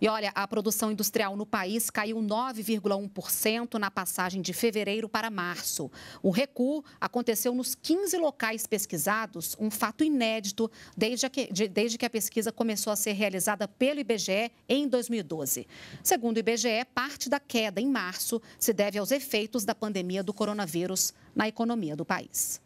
E olha, a produção industrial no país caiu 9,1% na passagem de fevereiro para março. O recuo aconteceu nos 15 locais pesquisados, um fato inédito desde que, de, desde que a pesquisa começou a ser realizada pelo IBGE em 2012. Segundo o IBGE, parte da queda em março se deve aos efeitos da pandemia do coronavírus na economia do país.